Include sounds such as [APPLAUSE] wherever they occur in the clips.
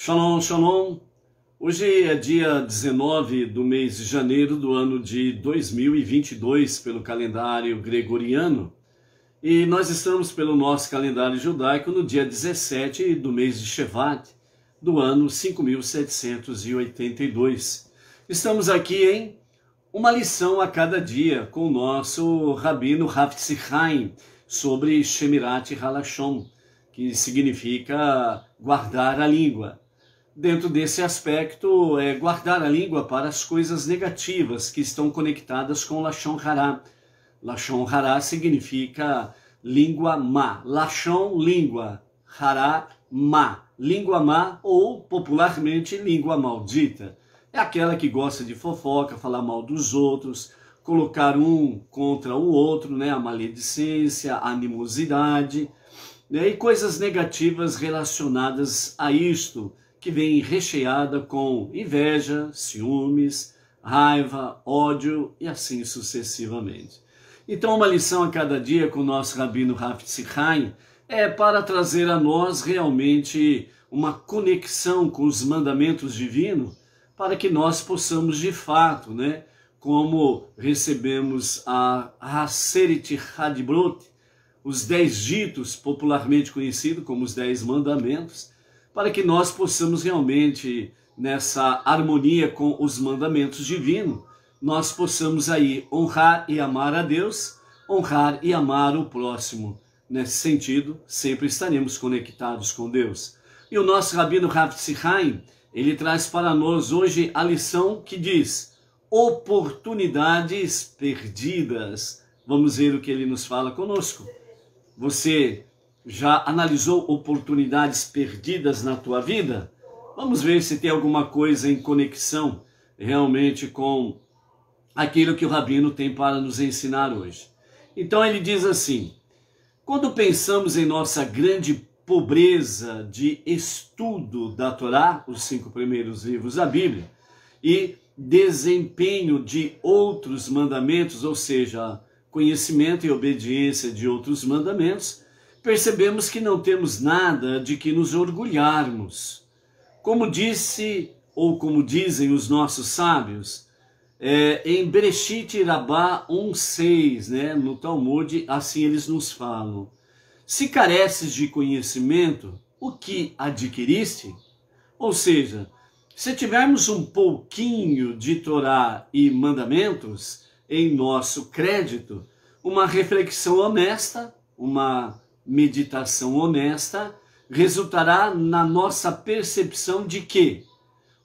Shalom, shalom. Hoje é dia 19 do mês de janeiro do ano de 2022 pelo calendário gregoriano. E nós estamos pelo nosso calendário judaico no dia 17 do mês de Shevat do ano 5782. Estamos aqui em uma lição a cada dia com o nosso rabino Haftzheim sobre Shemirat Halashon, que significa guardar a língua dentro desse aspecto, é guardar a língua para as coisas negativas que estão conectadas com Lachon Hará. Lachon Hará significa língua má. Lachon, língua. Hará, má. Língua má ou, popularmente, língua maldita. É aquela que gosta de fofoca, falar mal dos outros, colocar um contra o outro, né? a maledicência, a animosidade né? e coisas negativas relacionadas a isto que vem recheada com inveja, ciúmes, raiva, ódio e assim sucessivamente. Então, uma lição a cada dia com o nosso Rabino Rafitz Haim é para trazer a nós realmente uma conexão com os mandamentos divinos, para que nós possamos de fato, né, como recebemos a Haserit Hadbrot, os dez ditos, popularmente conhecido como os dez mandamentos, para que nós possamos realmente, nessa harmonia com os mandamentos divinos, nós possamos aí honrar e amar a Deus, honrar e amar o próximo. Nesse sentido, sempre estaremos conectados com Deus. E o nosso Rabino Rav Tzihai, ele traz para nós hoje a lição que diz oportunidades perdidas. Vamos ver o que ele nos fala conosco. Você já analisou oportunidades perdidas na tua vida? Vamos ver se tem alguma coisa em conexão realmente com aquilo que o Rabino tem para nos ensinar hoje. Então ele diz assim: quando pensamos em nossa grande pobreza de estudo da Torá, os cinco primeiros livros da Bíblia, e desempenho de outros mandamentos, ou seja, conhecimento e obediência de outros mandamentos, percebemos que não temos nada de que nos orgulharmos. Como disse, ou como dizem os nossos sábios, é, em Bereshit Rabá 1.6, né, no Talmud, assim eles nos falam. Se careces de conhecimento, o que adquiriste? Ou seja, se tivermos um pouquinho de Torá e mandamentos em nosso crédito, uma reflexão honesta, uma meditação honesta resultará na nossa percepção de que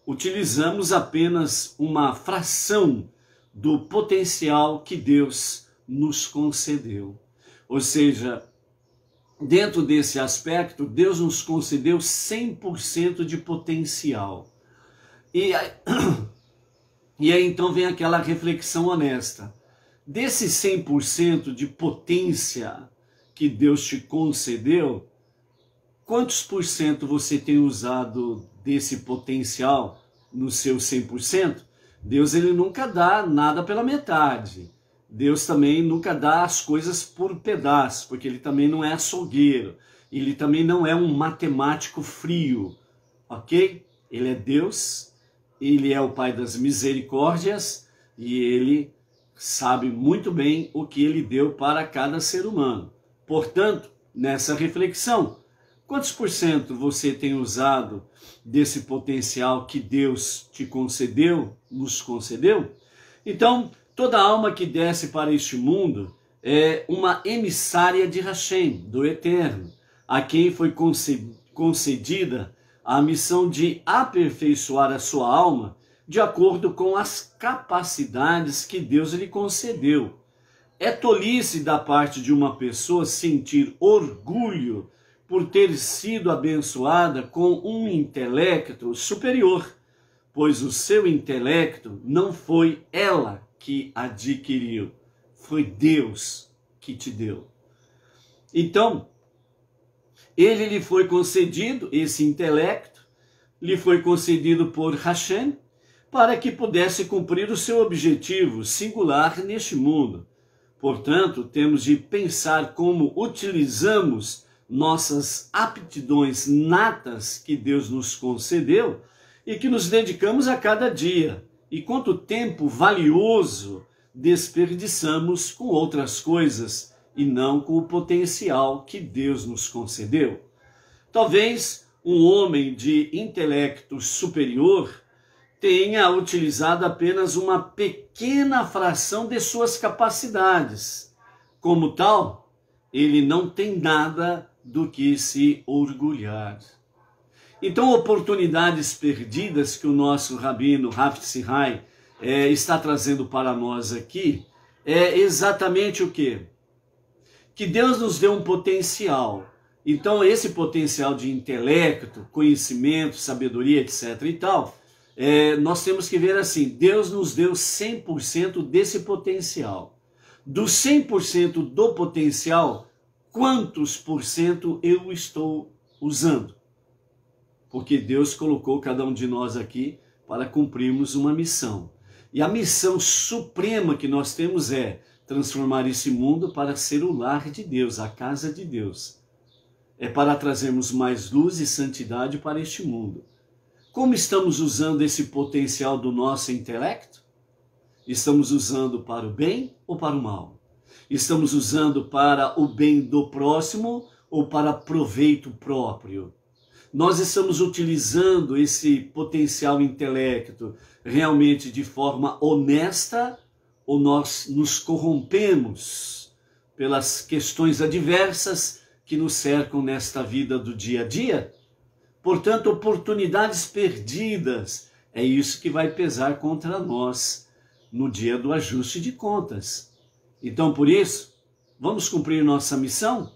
utilizamos apenas uma fração do potencial que Deus nos concedeu. Ou seja, dentro desse aspecto, Deus nos concedeu 100% de potencial. E aí, [CLEARS THROAT] e aí então vem aquela reflexão honesta. Desse 100% de potência que Deus te concedeu, quantos por cento você tem usado desse potencial no seu 100%? Deus ele nunca dá nada pela metade. Deus também nunca dá as coisas por pedaço, porque ele também não é açougueiro. Ele também não é um matemático frio, ok? Ele é Deus, ele é o Pai das misericórdias e ele sabe muito bem o que ele deu para cada ser humano. Portanto, nessa reflexão, quantos por cento você tem usado desse potencial que Deus te concedeu, nos concedeu? Então, toda alma que desce para este mundo é uma emissária de Hashem, do Eterno, a quem foi concedida a missão de aperfeiçoar a sua alma de acordo com as capacidades que Deus lhe concedeu. É tolice da parte de uma pessoa sentir orgulho por ter sido abençoada com um intelecto superior, pois o seu intelecto não foi ela que adquiriu, foi Deus que te deu. Então, ele lhe foi concedido esse intelecto, lhe foi concedido por Hashem, para que pudesse cumprir o seu objetivo singular neste mundo Portanto, temos de pensar como utilizamos nossas aptidões natas que Deus nos concedeu e que nos dedicamos a cada dia, e quanto tempo valioso desperdiçamos com outras coisas e não com o potencial que Deus nos concedeu. Talvez um homem de intelecto superior tenha utilizado apenas uma pequena fração de suas capacidades. Como tal, ele não tem nada do que se orgulhar. Então, oportunidades perdidas que o nosso rabino Rafet Sihai é, eh, está trazendo para nós aqui é exatamente o que? Que Deus nos deu um potencial. Então, esse potencial de intelecto, conhecimento, sabedoria, etc. e tal, é, nós temos que ver assim: Deus nos deu 100% desse potencial. Do 100% do potencial, quantos por cento eu estou usando? Porque Deus colocou cada um de nós aqui para cumprirmos uma missão. E a missão suprema que nós temos é transformar esse mundo para ser o lar de Deus, a casa de Deus. É para trazermos mais luz e santidade para este mundo. Como estamos usando esse potencial do nosso intelecto? Estamos usando para o bem ou para o mal? Estamos usando para o bem do próximo ou para proveito próprio? Nós estamos utilizando esse potencial intelecto realmente de forma honesta ou nós nos corrompemos pelas questões adversas que nos cercam nesta vida do dia a dia? Portanto, oportunidades perdidas. É isso que vai pesar contra nós no dia do ajuste de contas. Então, por isso, vamos cumprir nossa missão?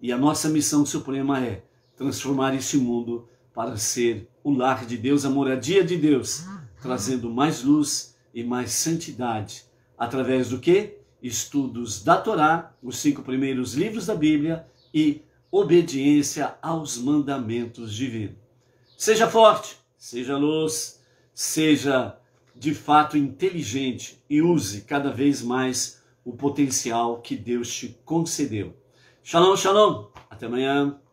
E a nossa missão suprema é transformar esse mundo para ser o lar de Deus, a moradia de Deus, trazendo mais luz e mais santidade. Através do que? Estudos da Torá, os cinco primeiros livros da Bíblia e obediência aos mandamentos divinos. Seja forte, seja luz, seja de fato inteligente e use cada vez mais o potencial que Deus te concedeu. Shalom, shalom. Até amanhã.